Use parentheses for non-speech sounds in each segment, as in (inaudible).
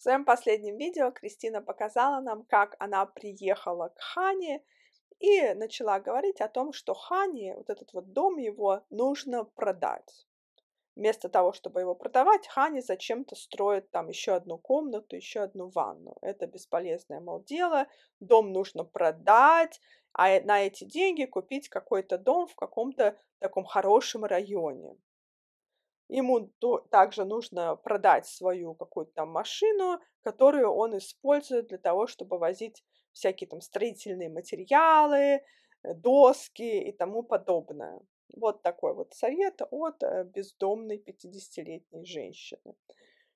В своем последнем видео Кристина показала нам, как она приехала к Хане и начала говорить о том, что Хане, вот этот вот дом его, нужно продать. Вместо того, чтобы его продавать, Хане зачем-то строит там еще одну комнату, еще одну ванну. Это бесполезное, мол, дело. Дом нужно продать, а э, на эти деньги купить какой-то дом в каком-то таком хорошем районе ему также нужно продать свою какую-то там машину, которую он использует для того, чтобы возить всякие там строительные материалы, э, доски и тому подобное. Вот такой вот совет от э, бездомной 50-летней женщины.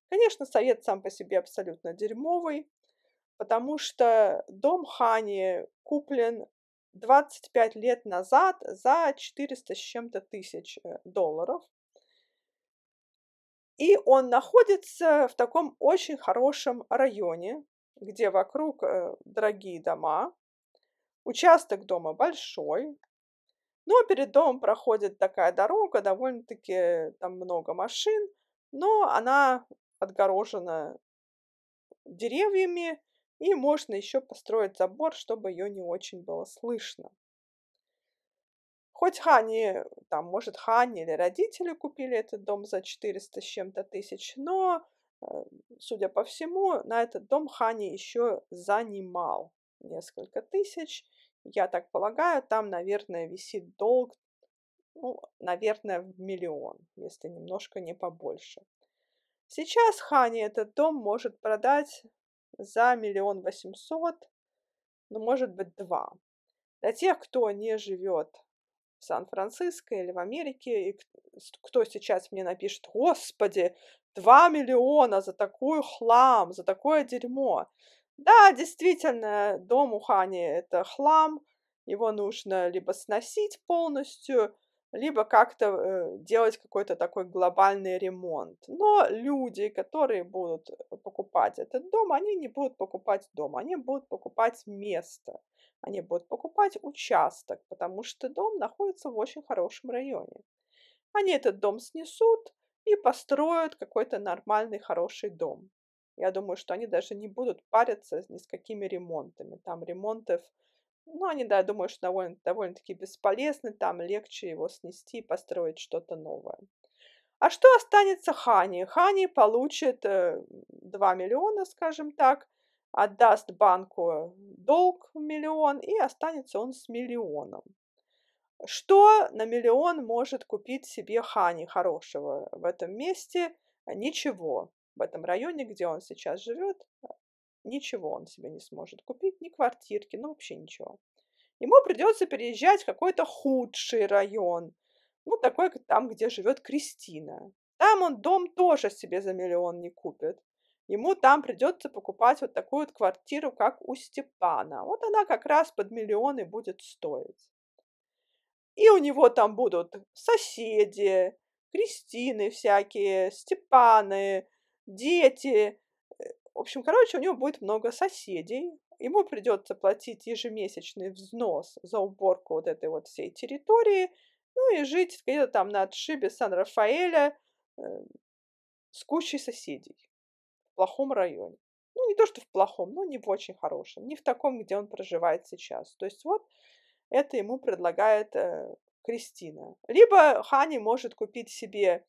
Конечно, совет сам по себе абсолютно дерьмовый, потому что дом Хани куплен 25 лет назад за 400 с чем-то тысяч э, долларов. И он находится в таком очень хорошем районе, где вокруг э, дорогие дома. Участок дома большой, но перед домом проходит такая дорога, довольно-таки там много машин, но она отгорожена деревьями, и можно еще построить забор, чтобы ее не очень было слышно. Хоть Хани, э, там, может, Хани или родители купили этот дом за 400 с чем-то тысяч, но, э, судя по всему, на этот дом Хани еще занимал несколько тысяч. Я так полагаю, там, наверное, висит долг, ну, наверное, в миллион, если немножко не побольше. Сейчас Хани этот дом может продать за миллион восемьсот, ну, может быть, два. Для тех, кто не живет Сан-Франциско или в Америке, и кто сейчас мне напишет, господи, 2 миллиона за такую хлам, за такое дерьмо. Да, действительно, дом у Хани — это хлам, его нужно либо сносить полностью, либо как-то э, делать какой-то такой глобальный ремонт. Но люди, которые будут э, покупать этот дом, они не будут покупать дом, они будут покупать место. Они будут покупать участок, потому что дом находится в очень хорошем районе. Они этот дом снесут и построят какой-то нормальный хороший дом. Я думаю, что они даже не будут париться ни с какими ремонтами. Там ремонтов, ну, они, да, я думаю, что довольно, довольно-таки бесполезны. Там легче его снести и построить что-то новое. А что останется Хани? Хани получит 2 э, миллиона, скажем так, отдаст банку долг миллион и останется он с миллионом. Что на миллион может купить себе Хани хорошего в этом месте? Ничего. В этом районе, где он сейчас живет, ничего он себе не сможет купить, ни квартирки, ну вообще ничего. Ему придется переезжать в какой-то худший район, ну такой, там, где живет Кристина. Там он дом тоже себе за миллион не купит ему там придется покупать вот такую вот квартиру, как у Степана. Вот она как раз под миллионы будет стоить. И у него там будут соседи, Кристины всякие, Степаны, дети. Э, в общем, короче, у него будет много соседей. Ему придется платить ежемесячный взнос за уборку вот этой вот всей территории. Ну и жить где-то там на отшибе Сан-Рафаэля э, с кучей соседей плохом районе. Ну, не то, что в плохом, но не в очень хорошем, не в таком, где он проживает сейчас. То есть вот это ему предлагает э, Кристина. Либо Хани может купить себе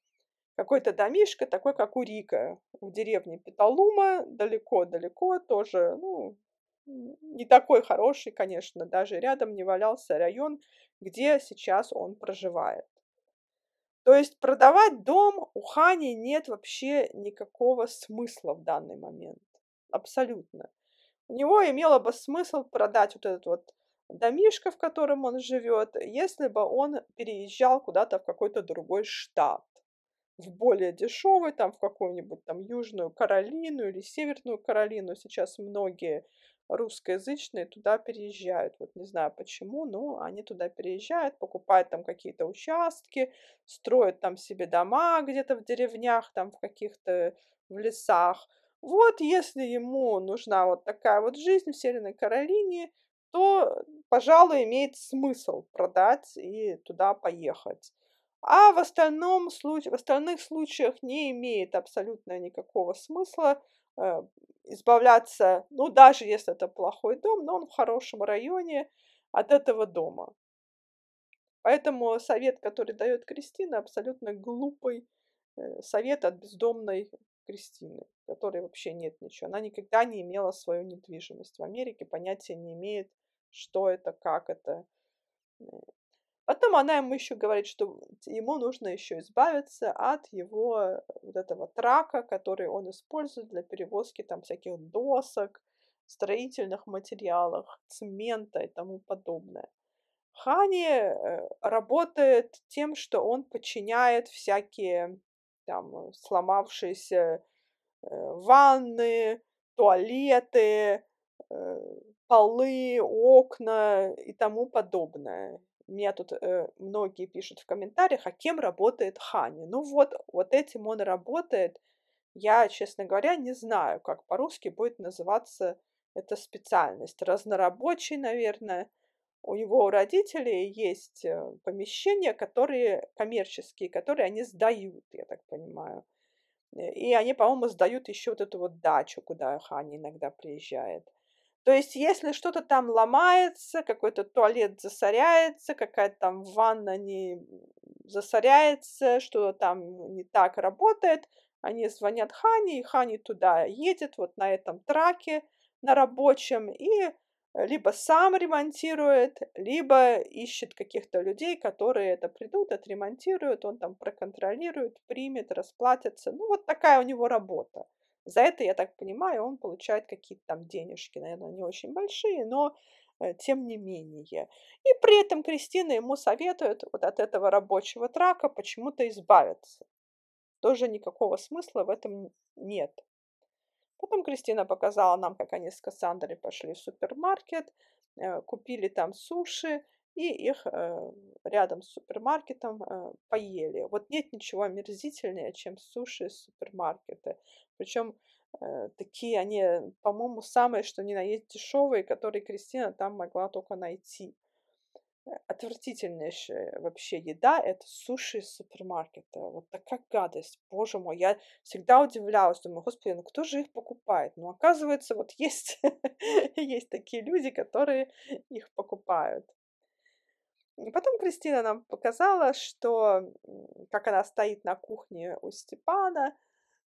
какой-то домишко, такой, как у Рика, в деревне Петалума, далеко-далеко, тоже, ну, не такой хороший, конечно, даже рядом не валялся район, где сейчас он проживает. То есть продавать дом у Хани нет вообще никакого смысла в данный момент. Абсолютно. У него имело бы смысл продать вот этот вот домишко, в котором он живет, если бы он переезжал куда-то в какой-то другой штат в более дешевый, там в какую-нибудь там Южную Каролину или Северную Каролину. Сейчас многие русскоязычные туда переезжают. Вот не знаю почему, но они туда переезжают, покупают там какие-то участки, строят там себе дома где-то в деревнях, там в каких-то в лесах. Вот если ему нужна вот такая вот жизнь в Северной Каролине, то, пожалуй, имеет смысл продать и туда поехать. А в, остальном случае, в остальных случаях не имеет абсолютно никакого смысла, Э, избавляться, ну, даже если это плохой дом, но он в хорошем районе от этого дома. Поэтому совет, который дает Кристина, абсолютно глупый э, совет от бездомной Кристины, которой вообще нет ничего. Она никогда не имела свою недвижимость. В Америке понятия не имеет, что это, как это. Э, Потом она ему еще говорит, что ему нужно еще избавиться от его э, вот этого трака, который он использует для перевозки там всяких досок, строительных материалов, цемента и тому подобное. Хани э, работает тем, что он подчиняет всякие там сломавшиеся э, ванны, туалеты, полы, окна и тому подобное меня тут э, многие пишут в комментариях, а кем работает Хани? Ну вот, вот этим он работает. Я, честно говоря, не знаю, как по-русски будет называться эта специальность. Разнорабочий, наверное. У него у родителей есть э, помещения, которые коммерческие, которые они сдают, я так понимаю. Э, и они, по-моему, сдают еще вот эту вот дачу, куда Хани иногда приезжает. То есть, если что-то там ломается, какой-то туалет засоряется, какая-то там ванна не засоряется, что-то там не так работает, они звонят Хани, и Хани туда едет, вот на этом траке, на рабочем, и либо сам ремонтирует, либо ищет каких-то людей, которые это придут, отремонтируют, он там проконтролирует, примет, расплатится. Ну, вот такая у него работа. За это, я так понимаю, он получает какие-то там денежки, наверное, не очень большие, но э, тем не менее. И при этом Кристина ему советует вот от этого рабочего трака почему-то избавиться. Тоже никакого смысла в этом нет. Потом Кристина показала нам, как они с Кассандрой пошли в супермаркет, э, купили там суши, и их э, рядом с супермаркетом э, поели. Вот нет ничего омерзительнее, чем суши из супермаркета. Причем э, такие они, по-моему, самые, что ни на есть дешевые, которые Кристина там могла только найти. Отвратительнейшая вообще еда – это суши из супермаркета. Вот такая гадость. Боже мой, я всегда удивлялась. Думаю, господи, ну кто же их покупает? Ну, оказывается, вот есть, (laughs) есть такие люди, которые их покупают. И потом Кристина нам показала, что как она стоит на кухне у Степана,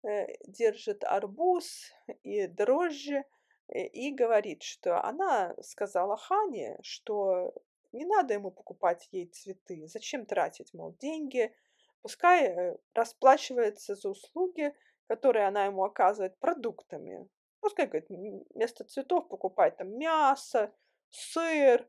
э, держит арбуз и дрожжи, э, и говорит, что она сказала Хане, что не надо ему покупать ей цветы, зачем тратить, мол, деньги, пускай э, расплачивается за услуги, которые она ему оказывает, продуктами. Пускай, говорит, вместо цветов покупает там мясо, сыр,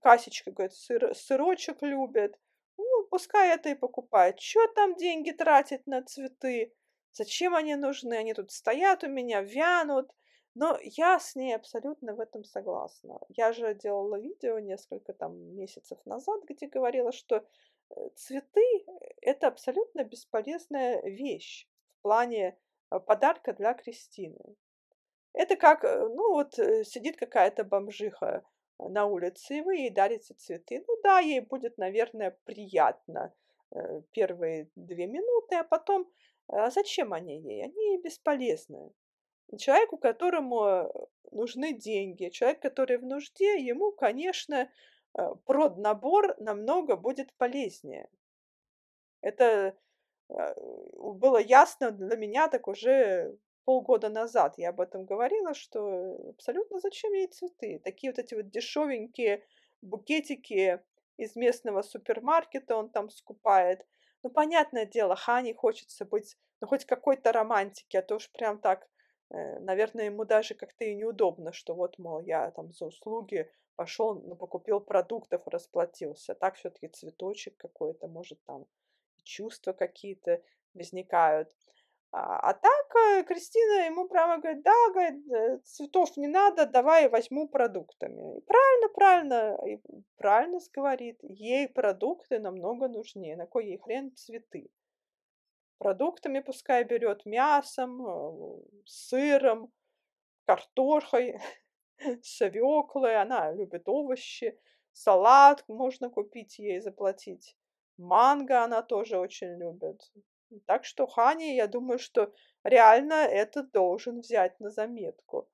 Касечка, говорит, сыр, сырочек любит. Ну, пускай это и покупает. Чё там деньги тратить на цветы? Зачем они нужны? Они тут стоят у меня, вянут. Но я с ней абсолютно в этом согласна. Я же делала видео несколько там месяцев назад, где говорила, что э, цветы – это абсолютно бесполезная вещь в плане э, подарка для Кристины. Это как, э, ну вот сидит какая-то бомжиха на улице, и вы ей дарите цветы. Ну да, ей будет, наверное, приятно э, первые две минуты, а потом а зачем они ей? Они ей бесполезны. Человеку, которому э, нужны деньги, человек, который в нужде, ему, конечно, э, проднабор намного будет полезнее. Это было ясно для меня так уже полгода назад я об этом говорила, что абсолютно зачем ей цветы? Такие вот эти вот дешевенькие букетики из местного супермаркета он там скупает. Ну, понятное дело, Хани хочется быть, ну, хоть какой-то романтики, а то уж прям так, э, наверное, ему даже как-то и неудобно, что вот, мол, я там за услуги пошел, ну, покупил продуктов, расплатился. А так все-таки цветочек какой-то, может, там чувства какие-то возникают. А, а, так э, Кристина ему прямо говорит, да, говорит, э, цветов не надо, давай возьму продуктами. И правильно, правильно, и правильно говорит, ей продукты намного нужнее, на кой ей хрен цветы. Продуктами пускай берет мясом, э, сыром, картошкой, (laughs) свеклой, она любит овощи, салат можно купить ей, заплатить. Манго она тоже очень любит. Так что Хани, я думаю, что реально это должен взять на заметку.